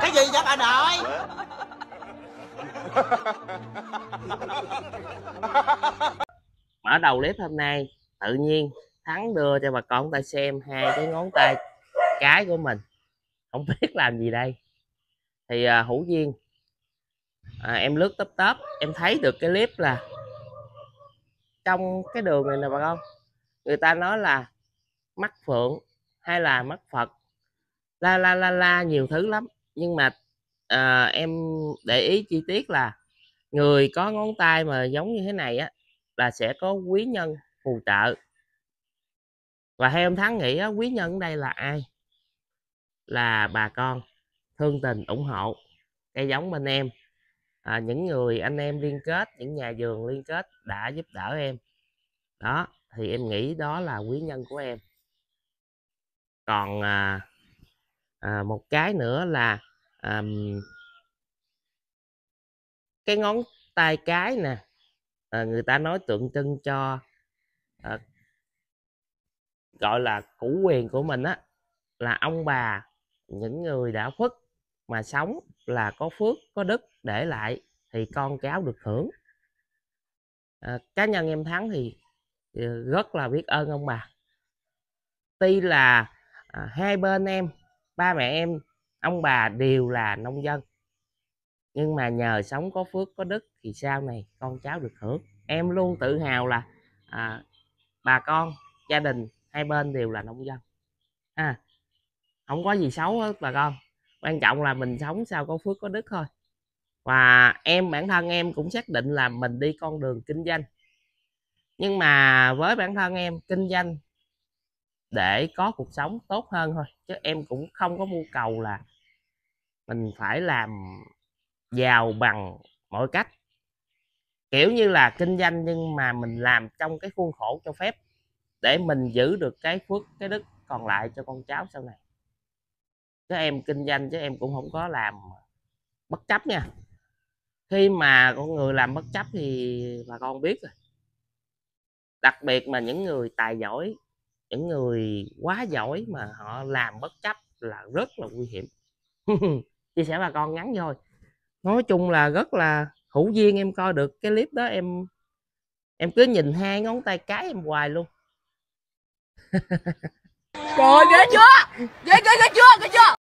cái gì vậy bà nội mở đầu clip hôm nay tự nhiên thắng đưa cho bà con ta xem hai cái ngón tay cái của mình không biết làm gì đây thì à, hữu duyên à, em lướt tấp tấp em thấy được cái clip là trong cái đường này nè bà con người ta nói là mắt phượng hay là mắt phật la la la la nhiều thứ lắm nhưng mà à, em để ý chi tiết là người có ngón tay mà giống như thế này á là sẽ có quý nhân phù trợ và theo em thắng nghĩ á, quý nhân ở đây là ai là bà con thương tình ủng hộ cây giống bên em à, những người anh em liên kết những nhà vườn liên kết đã giúp đỡ em đó thì em nghĩ đó là quý nhân của em còn à, à, một cái nữa là à, cái ngón tay cái nè à, người ta nói tượng trưng cho à, gọi là củ quyền của mình á là ông bà những người đã khuất mà sống là có phước có đức để lại thì con cháu được hưởng à, cá nhân em thắng thì, thì ờ, rất là biết ơn ông bà tuy là à, hai bên em ba mẹ em ông bà đều là nông dân nhưng mà nhờ sống có phước có đức thì sau này con cháu được hưởng em luôn tự hào là à, bà con gia đình hai bên đều là nông dân à, không có gì xấu hết bà con quan trọng là mình sống sao có phước có đức thôi và em bản thân em cũng xác định là mình đi con đường kinh doanh nhưng mà với bản thân em kinh doanh để có cuộc sống tốt hơn thôi chứ em cũng không có mưu cầu là mình phải làm giàu bằng mọi cách kiểu như là kinh doanh nhưng mà mình làm trong cái khuôn khổ cho phép để mình giữ được cái phước cái đức còn lại cho con cháu sau này chứ em kinh doanh chứ em cũng không có làm bất chấp nha khi mà con người làm bất chấp thì bà con biết rồi đặc biệt mà những người tài giỏi những người quá giỏi mà họ làm bất chấp là rất là nguy hiểm chia sẻ bà con ngắn thôi nói chung là rất là hữu duyên em coi được cái clip đó em em cứ nhìn hai ngón tay cái em hoài luôn trời ghê chưa ghê ghê ghê chưa ghê chưa